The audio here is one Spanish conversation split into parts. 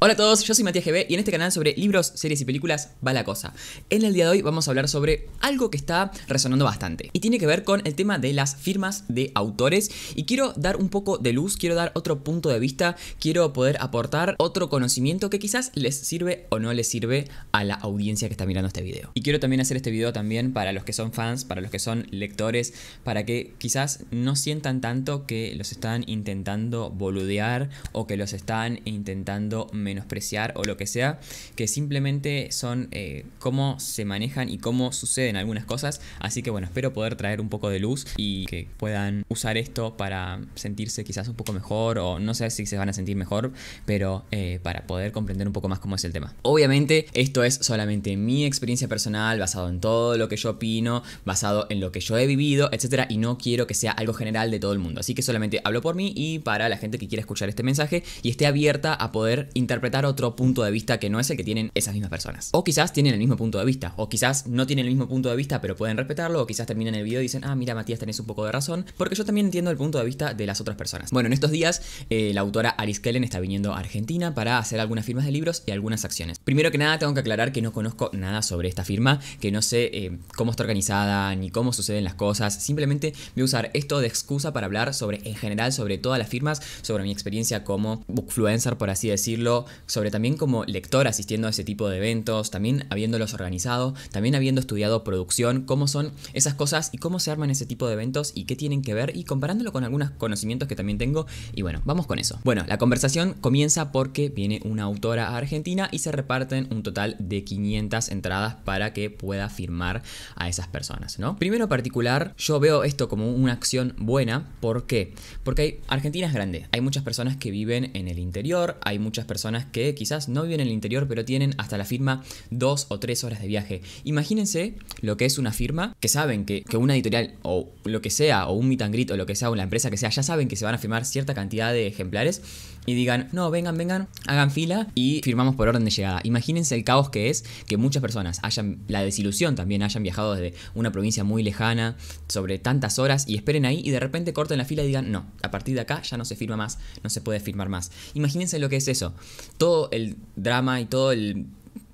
Hola a todos, yo soy Matías GB y en este canal sobre libros, series y películas va la cosa. En el día de hoy vamos a hablar sobre algo que está resonando bastante y tiene que ver con el tema de las firmas de autores y quiero dar un poco de luz, quiero dar otro punto de vista, quiero poder aportar otro conocimiento que quizás les sirve o no les sirve a la audiencia que está mirando este video. Y quiero también hacer este video también para los que son fans, para los que son lectores, para que quizás no sientan tanto que los están intentando boludear o que los están intentando menospreciar o lo que sea, que simplemente son eh, cómo se manejan y cómo suceden algunas cosas. Así que bueno, espero poder traer un poco de luz y que puedan usar esto para sentirse quizás un poco mejor o no sé si se van a sentir mejor, pero eh, para poder comprender un poco más cómo es el tema. Obviamente esto es solamente mi experiencia personal, basado en todo lo que yo opino, basado en lo que yo he vivido, etcétera, y no quiero que sea algo general de todo el mundo. Así que solamente hablo por mí y para la gente que quiera escuchar este mensaje y esté abierta a poder interpretar interpretar otro punto de vista que no es el que tienen esas mismas personas. O quizás tienen el mismo punto de vista, o quizás no tienen el mismo punto de vista pero pueden respetarlo, o quizás terminan el video y dicen, ah, mira Matías, tenés un poco de razón, porque yo también entiendo el punto de vista de las otras personas. Bueno, en estos días eh, la autora Alice Kellen está viniendo a Argentina para hacer algunas firmas de libros y algunas acciones. Primero que nada tengo que aclarar que no conozco nada sobre esta firma, que no sé eh, cómo está organizada ni cómo suceden las cosas, simplemente voy a usar esto de excusa para hablar sobre, en general, sobre todas las firmas, sobre mi experiencia como bookfluencer, por así decirlo, sobre también como lector asistiendo a ese tipo de eventos, también habiéndolos organizado, también habiendo estudiado producción, cómo son esas cosas y cómo se arman ese tipo de eventos y qué tienen que ver y comparándolo con algunos conocimientos que también tengo y bueno, vamos con eso. Bueno, la conversación comienza porque viene una autora a Argentina y se reparten un total de 500 entradas para que pueda firmar a esas personas, ¿no? Primero particular, yo veo esto como una acción buena, ¿por qué? Porque Argentina es grande, hay muchas personas que viven en el interior, hay muchas personas que quizás no viven en el interior, pero tienen hasta la firma dos o tres horas de viaje. Imagínense lo que es una firma, que saben que, que una editorial o lo que sea, o un meet o lo que sea, o la empresa que sea, ya saben que se van a firmar cierta cantidad de ejemplares y digan, no, vengan, vengan, hagan fila y firmamos por orden de llegada. Imagínense el caos que es que muchas personas hayan, la desilusión también, hayan viajado desde una provincia muy lejana, sobre tantas horas y esperen ahí y de repente corten la fila y digan, no, a partir de acá ya no se firma más, no se puede firmar más. Imagínense lo que es eso todo el drama y todo el,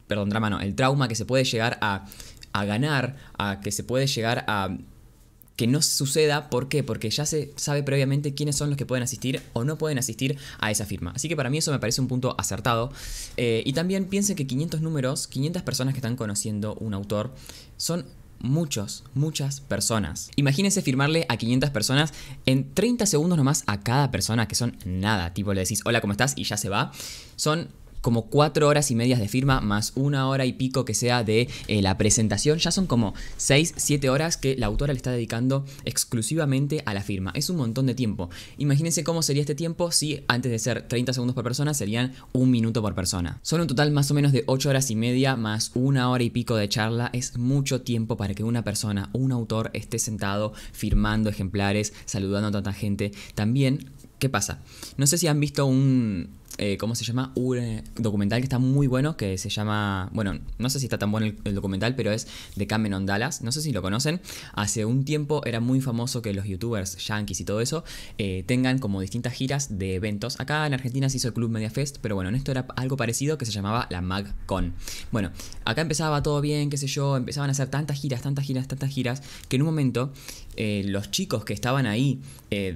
perdón, drama no, el trauma que se puede llegar a, ganar, a que se puede llegar a que no suceda. ¿Por qué? Porque ya se sabe previamente quiénes son los que pueden asistir o no pueden asistir a esa firma. Así que para mí eso me parece un punto acertado. Eh, y también piense que 500 números, 500 personas que están conociendo un autor, son muchos, muchas personas. Imagínense firmarle a 500 personas en 30 segundos nomás a cada persona, que son nada. Tipo, le decís, hola, ¿cómo estás? Y ya se va. Son como cuatro horas y medias de firma más una hora y pico que sea de eh, la presentación. Ya son como seis, siete horas que la autora le está dedicando exclusivamente a la firma. Es un montón de tiempo. Imagínense cómo sería este tiempo si antes de ser 30 segundos por persona serían un minuto por persona. Son un total más o menos de ocho horas y media más una hora y pico de charla. Es mucho tiempo para que una persona, un autor, esté sentado firmando ejemplares, saludando a tanta gente. También, ¿qué pasa? No sé si han visto un, eh, ¿cómo se llama? Un eh, documental que está muy bueno, que se llama, bueno, no sé si está tan bueno el, documental, pero es de Cameron Dallas, no sé si lo conocen. Hace un tiempo era muy famoso que los youtubers, yankees y todo eso, eh, tengan como distintas giras de eventos. Acá en Argentina se hizo el Club Media Fest, pero bueno, en esto era algo parecido que se llamaba la MagCon. Bueno, acá empezaba todo bien, qué sé yo, empezaban a hacer tantas giras, tantas giras, tantas giras, que en un momento los chicos que estaban ahí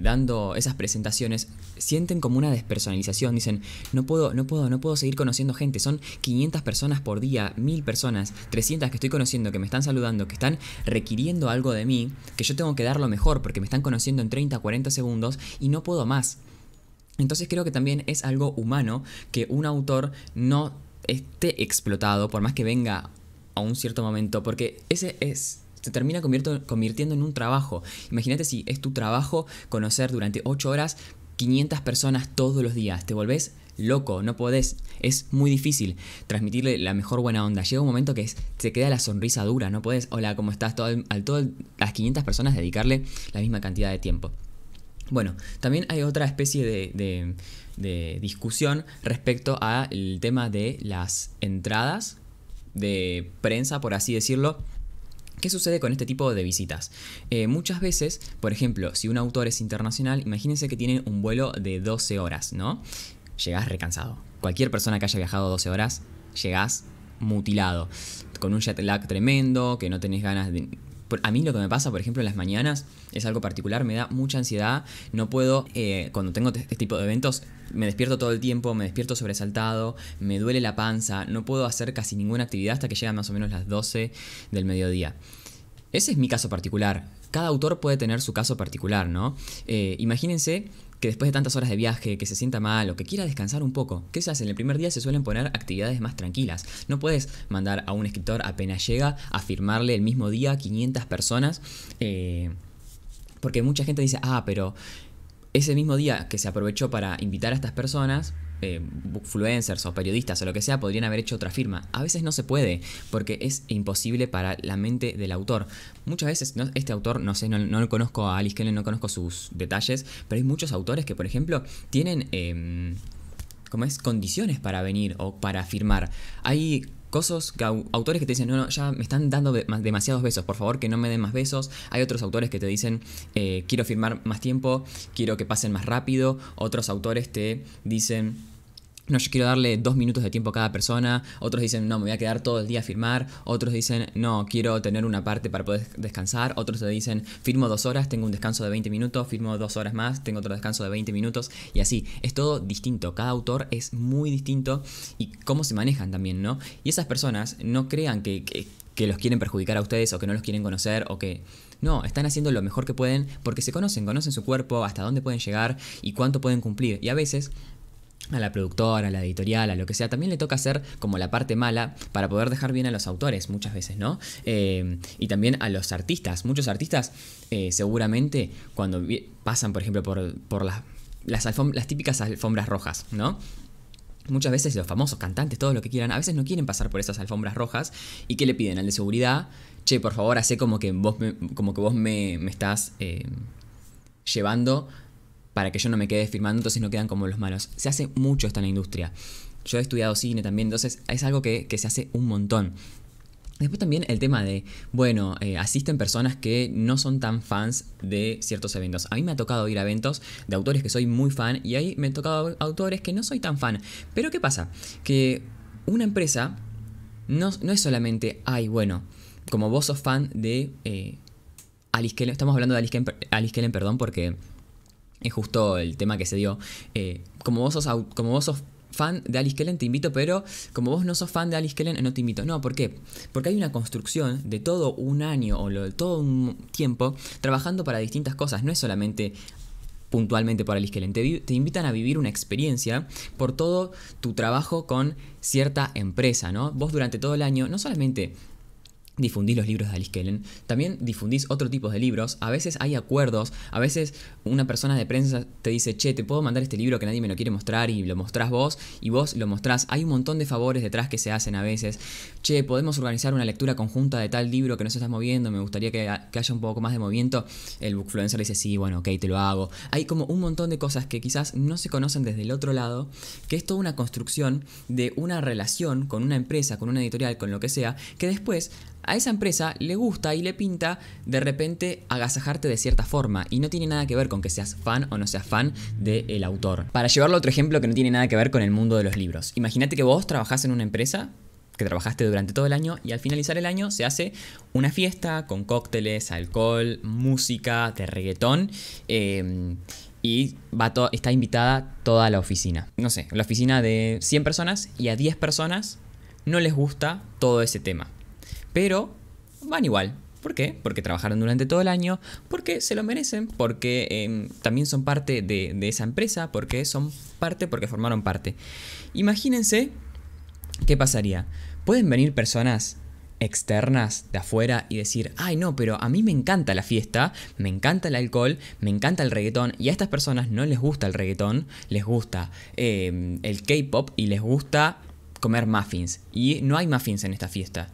dando esas presentaciones sienten como una despersonalización, dicen, no puedo, no puedo, no puedo seguir conociendo gente, son 500 personas por día, 1000 personas, 300 que estoy conociendo, que me están saludando, que están requiriendo algo de mí, que yo tengo que dar lo mejor porque me están conociendo en 30, 40 segundos y no puedo más. Entonces creo que también es algo humano que un autor no esté explotado por más que venga a un cierto momento, porque ese es se termina convirtiendo en un trabajo. Imagínate si es tu trabajo conocer durante 8 horas 500 personas todos los días, te volvés loco, no podés, es muy difícil transmitirle la mejor buena onda. Llega un momento que se queda la sonrisa dura, no podés, hola, ¿cómo estás? Todo a todas las 500 personas dedicarle la misma cantidad de tiempo. Bueno, también hay otra especie de, de discusión respecto al tema de las entradas de prensa, por así decirlo, ¿Qué sucede con este tipo de visitas? Eh, muchas veces, por ejemplo, si un autor es internacional, imagínense que tienen un vuelo de 12 horas, ¿no? Llegás recansado. Cualquier persona que haya viajado 12 horas, llegás mutilado, con un jet lag tremendo, que no tenés ganas de, a mí lo que me pasa, por ejemplo, en las mañanas es algo particular, me da mucha ansiedad, no puedo, eh, cuando tengo este, este tipo de eventos, me despierto todo el tiempo, me despierto sobresaltado, me duele la panza, no puedo hacer casi ninguna actividad hasta que llegan más o menos las 12 del mediodía. Ese es mi caso particular. Cada autor puede tener su caso particular, ¿no? Eh, imagínense que después de tantas horas de viaje, que se sienta mal o que quiera descansar un poco. ¿Qué se hace? En el primer día se suelen poner actividades más tranquilas. No puedes mandar a un escritor apenas llega a firmarle el mismo día a 500 personas, eh, porque mucha gente dice, ah, pero ese mismo día que se aprovechó para invitar a estas personas, eh, influencers o periodistas o lo que sea podrían haber hecho otra firma. A veces no se puede, porque es imposible para la mente del autor. Muchas veces, este autor, no sé, no, lo conozco a Alice Kellen, no conozco sus detalles, pero hay muchos autores que, por ejemplo, tienen... Em, como es, condiciones para venir o para firmar. Hay cosas, autores que te dicen, no, no, ya me están dando demasiados besos, por favor que no me den más besos. Hay otros autores que te dicen, eh, quiero firmar más tiempo, quiero que pasen más rápido. Otros autores te dicen no, yo quiero darle dos minutos de tiempo a cada persona, otros dicen, no, me voy a quedar todo el día a firmar, otros dicen, no, quiero tener una parte para poder descansar, otros te dicen, firmo dos horas, tengo un descanso de 20 minutos, firmo dos horas más, tengo otro descanso de 20 minutos, y así, es todo distinto, cada autor es muy distinto y cómo se manejan también, ¿no? Y esas personas no crean que, que los quieren perjudicar a ustedes o que no los quieren conocer o que... No, están haciendo lo mejor que pueden porque se conocen, conocen su cuerpo, hasta dónde pueden llegar y cuánto pueden cumplir. Y a veces a la productora, a la editorial, a lo que sea, también le toca hacer como la parte mala para poder dejar bien a los autores muchas veces, ¿no? Eh, y también a los artistas. Muchos artistas eh, seguramente cuando pasan, por ejemplo, por, las, las, típicas alfombras rojas, ¿no? Muchas veces los famosos cantantes, todo lo que quieran, a veces no quieren pasar por esas alfombras rojas y que le piden al de seguridad, che, por favor, hace como que vos me, como que vos me, estás eh, llevando para que yo no me quede firmando, entonces no quedan como los malos. Se hace mucho esto en la industria. Yo he estudiado cine también, entonces es algo que, que se hace un montón. Después también el tema de, bueno, eh, asisten personas que no son tan fans de ciertos eventos. A mí me ha tocado ir a eventos de autores que soy muy fan y ahí me han tocado autores que no soy tan fan. Pero ¿qué pasa? Que una empresa no, no es solamente, ay, bueno, como vos sos fan de eh, Alice Kellen, estamos hablando de Alice Kellen perdón, porque es justo el tema que se dio. Eh, como vos sos, como fan de Alice Kellen, te invito, pero como vos no sos fan de Alice Kellen, eh, no te invito. No, ¿por qué? Porque hay una construcción de todo un año o de todo un tiempo trabajando para distintas cosas. No es solamente puntualmente para Alice Kellen. Te, te, invitan a vivir una experiencia por todo tu trabajo con cierta empresa, ¿no? Vos durante todo el año no solamente difundís los libros de Alice Kellen, también difundís otro tipo de libros, a veces hay acuerdos, a veces una persona de prensa te dice, che, te puedo mandar este libro que nadie me lo quiere mostrar y lo mostrás vos y vos lo mostrás, hay un montón de favores detrás que se hacen a veces, che, podemos organizar una lectura conjunta de tal libro que no se está moviendo, me gustaría que, haya un poco más de movimiento, el bookfluencer dice, sí, bueno, ok, te lo hago, hay como un montón de cosas que quizás no se conocen desde el otro lado, que es toda una construcción de una relación con una empresa, con una editorial, con lo que sea, que después a esa empresa le gusta y le pinta de repente agasajarte de cierta forma y no tiene nada que ver con que seas fan o no seas fan del autor. Para llevarlo otro ejemplo que no tiene nada que ver con el mundo de los libros. Imagínate que vos trabajás en una empresa que trabajaste durante todo el año y al finalizar el año se hace una fiesta con cócteles, alcohol, música, de reggaetón. Em, y está invitada toda la oficina. No sé, la oficina de 100 personas y a 10 personas no les gusta todo ese tema pero van igual. ¿Por qué? Porque trabajaron durante todo el año, porque se lo merecen, porque em, también son parte de, esa empresa, porque son parte, porque formaron parte. Imagínense qué pasaría. Pueden venir personas externas de afuera y decir, ay no, pero a mí me encanta la fiesta, me encanta el alcohol, me encanta el reggaetón, y a estas personas no les gusta el reggaetón, les gusta em, el K-Pop y les gusta comer muffins. Y no hay muffins en esta fiesta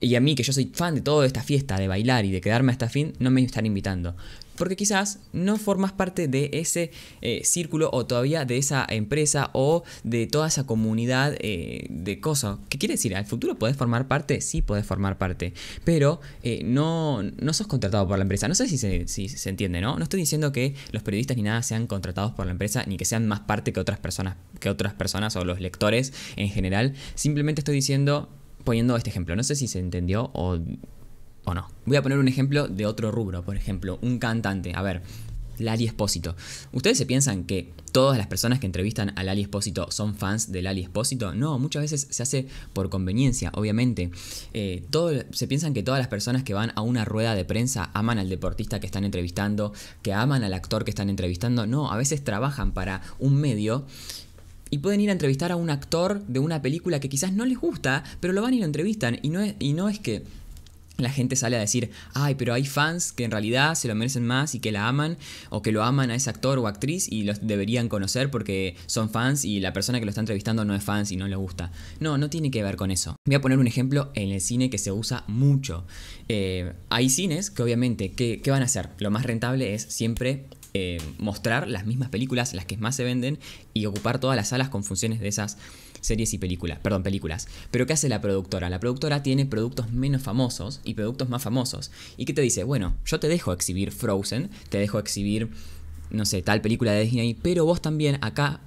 y a mí, que yo soy fan de toda esta fiesta, de bailar y de quedarme hasta fin, no me están invitando. Porque quizás no formas parte de ese eh, círculo o todavía de esa empresa o de toda esa comunidad eh, de cosas. ¿Qué quiere decir? ¿Al futuro podés formar parte? Sí, podés formar parte. Pero eh, no, sos contratado por la empresa. No sé si se, si se entiende, ¿no? No estoy diciendo que los periodistas ni nada sean contratados por la empresa ni que sean más parte que otras personas, que otras personas o los lectores en general. Simplemente estoy diciendo poniendo este ejemplo. No sé si se entendió o, o no. Voy a poner un ejemplo de otro rubro, por ejemplo, un cantante. A ver, Lali Espósito. ¿Ustedes se piensan que todas las personas que entrevistan a Lali Espósito son fans de Lali Espósito? No, muchas veces se hace por conveniencia, obviamente. Eh, todo, se piensan que todas las personas que van a una rueda de prensa aman al deportista que están entrevistando, que aman al actor que están entrevistando. No, a veces trabajan para un medio y pueden ir a entrevistar a un actor de una película que quizás no les gusta, pero lo van y lo entrevistan. Y no es, y no es que la gente sale a decir, ay, pero hay fans que en realidad se lo merecen más y que la aman, o que lo aman a ese actor o actriz y los deberían conocer porque son fans y la persona que lo está entrevistando no es fans y no le gusta. No, no tiene que ver con eso. Voy a poner un ejemplo en el cine que se usa mucho. Eh, hay cines que obviamente, que ¿qué van a hacer? Lo más rentable es siempre eh, mostrar las mismas películas, las que más se venden, y ocupar todas las salas con funciones de esas series y películas, perdón, películas. Pero ¿qué hace la productora? La productora tiene productos menos famosos y productos más famosos. ¿Y qué te dice? Bueno, yo te dejo exhibir Frozen, te dejo exhibir, no sé, tal película de Disney, pero vos también acá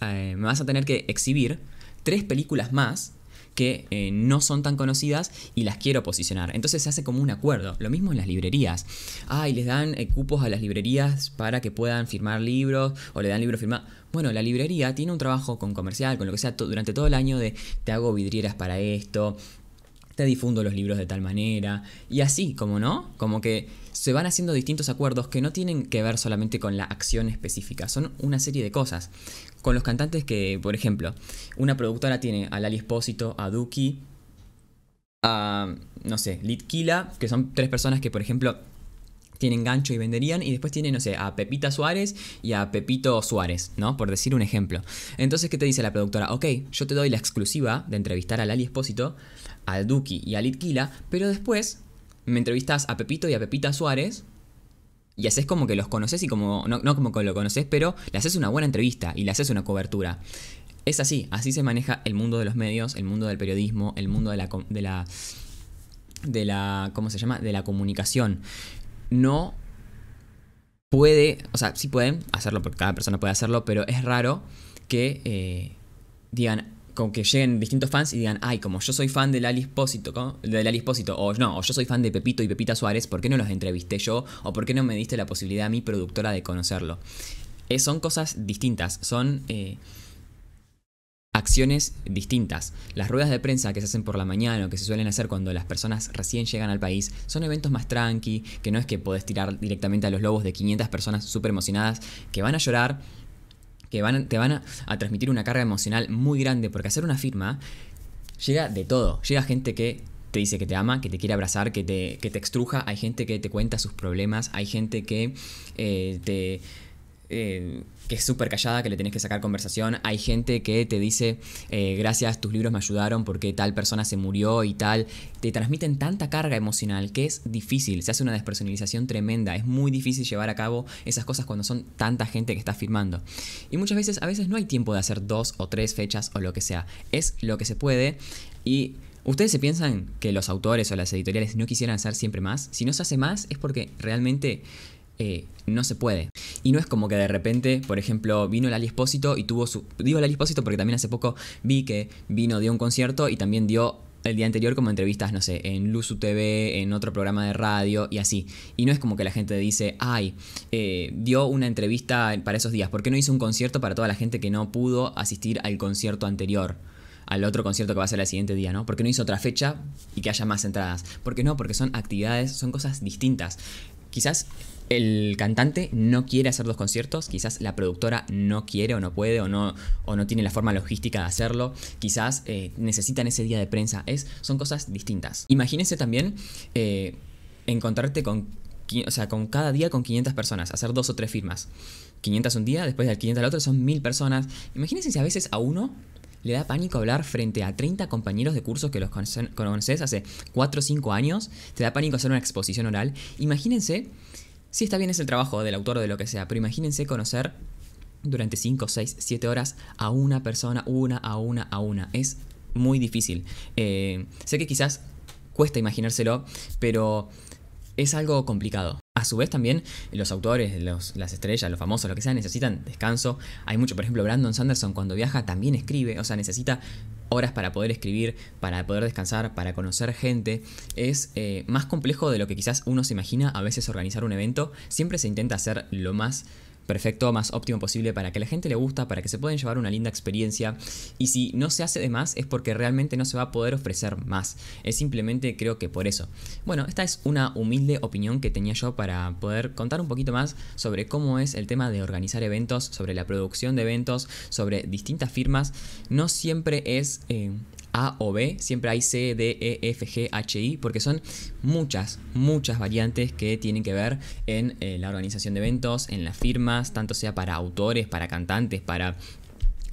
eh, me vas a tener que exhibir tres películas más que eh, no son tan conocidas y las quiero posicionar. Entonces se hace como un acuerdo. Lo mismo en las librerías. Ah, y les dan eh, cupos a las librerías para que puedan firmar libros o le dan libros firmados. Bueno, la librería tiene un trabajo con comercial, con lo que sea, durante todo el año de te hago vidrieras para esto, te difundo los libros de tal manera, y así, como no, como que se van haciendo distintos acuerdos que no tienen que ver solamente con la acción específica, son una serie de cosas. Con los cantantes que, por ejemplo, una productora tiene a Lali Espósito, a Duki, a, no sé, Litkila, que son tres personas que, por ejemplo, tienen gancho y venderían, y después tienen, no sé, a Pepita Suárez y a Pepito Suárez, ¿no? Por decir un ejemplo. Entonces, ¿qué te dice la productora? Ok, yo te doy la exclusiva de entrevistar a Lali Espósito, al Duki y a Litquila, pero después me entrevistas a Pepito y a Pepita Suárez. Y haces como que los conoces y como. No, como que lo conoces, pero le haces una buena entrevista y le haces una cobertura. Es así, así se maneja el mundo de los medios, el mundo del periodismo, el mundo de la, de la de la, ¿cómo se llama? De la comunicación no puede, o sea, sí pueden hacerlo, porque cada persona puede hacerlo, pero es raro que eh, digan, con que lleguen distintos fans y digan, ay, como yo soy fan del Alice Pósito, o no, o yo soy fan de Pepito y Pepita Suárez, ¿por qué no los entrevisté yo? ¿O por qué no me diste la posibilidad a mi productora de conocerlo? Eh, son cosas distintas, son... Eh, acciones distintas. Las ruedas de prensa que se hacen por la mañana o que se suelen hacer cuando las personas recién llegan al país son eventos más tranqui, que no es que podés tirar directamente a los lobos de 500 personas súper emocionadas que van a llorar, que van, te van a, transmitir una carga emocional muy grande, porque hacer una firma llega de todo. Llega gente que te dice que te ama, que te quiere abrazar, que te, te extruja. Hay gente que te cuenta sus problemas, hay gente que eh, te, eh, que es súper callada, que le tenés que sacar conversación. Hay gente que te dice, eh, gracias, tus libros me ayudaron porque tal persona se murió y tal. Te transmiten tanta carga emocional que es difícil, se hace una despersonalización tremenda. Es muy difícil llevar a cabo esas cosas cuando son tanta gente que está firmando. Y muchas veces, a veces no hay tiempo de hacer dos o tres fechas o lo que sea. Es lo que se puede y... ¿Ustedes se piensan que los autores o las editoriales no quisieran hacer siempre más? Si no se hace más es porque realmente eh, no se puede. Y no es como que de repente, por ejemplo, vino el Aliespósito y tuvo su. Digo el Aliespósito porque también hace poco vi que vino, dio un concierto y también dio el día anterior como entrevistas, no sé, en Luzu TV, en otro programa de radio y así. Y no es como que la gente dice, ay, eh, dio una entrevista para esos días, ¿por qué no hizo un concierto para toda la gente que no pudo asistir al concierto anterior? al otro concierto que va a ser el siguiente día, ¿no? qué no hizo otra fecha y que haya más entradas. Porque no, porque son actividades, son cosas distintas. Quizás el cantante no quiere hacer dos conciertos, quizás la productora no quiere o no puede o no, o no tiene la forma logística de hacerlo, quizás eh, necesitan ese día de prensa, es, son cosas distintas. Imagínense también eh, encontrarte con, o sea, con cada día con 500 personas, hacer dos o tres firmas. 500 un día, después del 500 al otro son mil personas. Imagínense si a veces a uno le da pánico hablar frente a 30 compañeros de cursos que los conoces hace 4 o 5 años, te da pánico hacer una exposición oral. Imagínense si está bien es el trabajo del autor o de lo que sea, pero imagínense conocer durante 5, 6, 7 horas a una persona, una a una a una. Es muy difícil. Eh, sé que quizás cuesta imaginárselo, pero es algo complicado. A su vez también eh, los autores, las estrellas, los famosos, lo que sea, necesitan descanso. Hay mucho, por ejemplo, Brandon Sanderson cuando viaja también escribe, o sea, necesita horas para poder escribir, para poder descansar, para conocer gente. Es eh, más complejo de lo que quizás uno se imagina a veces organizar un evento. Siempre se intenta hacer lo más perfecto, más óptimo posible para que la gente le gusta, para que se puedan llevar una linda experiencia. Y si no se hace de más es porque realmente no se va a poder ofrecer más. Es simplemente creo que por eso. Bueno, esta es una humilde opinión que tenía yo para poder contar un poquito más sobre cómo es el tema de organizar eventos, sobre la producción de eventos, sobre distintas firmas. No siempre es eh, a o B, siempre hay C, D, E, F, G, H, I, porque son muchas, muchas variantes que tienen que ver en eh, la organización de eventos, en las firmas, tanto sea para autores, para cantantes, para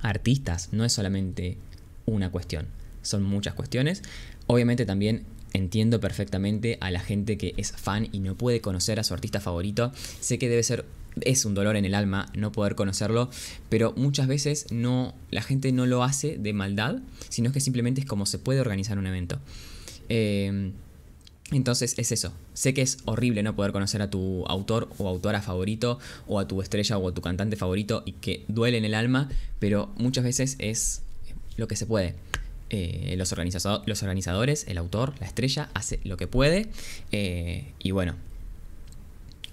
artistas. No es solamente una cuestión, son muchas cuestiones. Obviamente también entiendo perfectamente a la gente que es fan y no puede conocer a su artista favorito. Sé que debe ser es un dolor en el alma no poder conocerlo, pero muchas veces no, la gente no lo hace de maldad, sino que simplemente es como se puede organizar un evento. Em, entonces es eso. Sé que es horrible no poder conocer a tu autor o autora favorito, o a tu estrella o a tu cantante favorito, y que duele en el alma, pero muchas veces es lo que se puede. Eh, los, los, organizadores, el autor, la estrella, hace lo que puede. Eh, y bueno,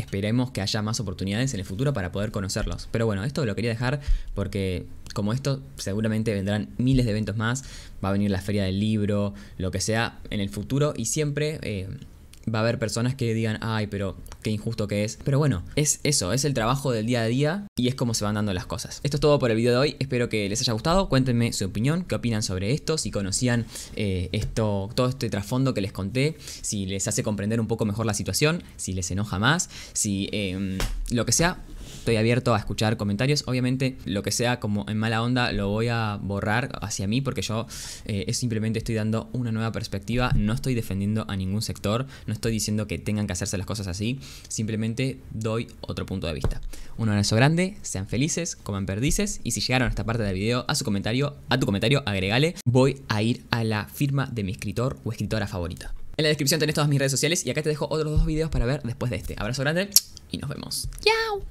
esperemos que haya más oportunidades en el futuro para poder conocerlos. Pero bueno, esto lo quería dejar porque como esto seguramente vendrán miles de eventos más, va a venir la feria del libro, lo que sea en el futuro y siempre... Eh, va a haber personas que digan, ay, pero qué injusto que es. Pero bueno, es eso, es el trabajo del día a día y es como se van dando las cosas. Esto es todo por el video de hoy, espero que les haya gustado, cuéntenme su opinión, qué opinan sobre esto, si conocían eh, esto, todo este trasfondo que les conté, si les hace comprender un poco mejor la situación, si les enoja más, si em, lo que sea, Estoy abierto a escuchar comentarios. Obviamente, lo que sea como en mala onda lo voy a borrar hacia mí porque yo eh, simplemente estoy dando una nueva perspectiva. No estoy defendiendo a ningún sector. No estoy diciendo que tengan que hacerse las cosas así. Simplemente doy otro punto de vista. Un abrazo grande, sean felices, coman perdices y si llegaron a esta parte del video, a su comentario, a tu comentario, agregale. Voy a ir a la firma de mi escritor o escritora favorita. En la descripción tenés todas mis redes sociales y acá te dejo otros dos videos para ver después de este. Abrazo grande y nos vemos. ¡Chao!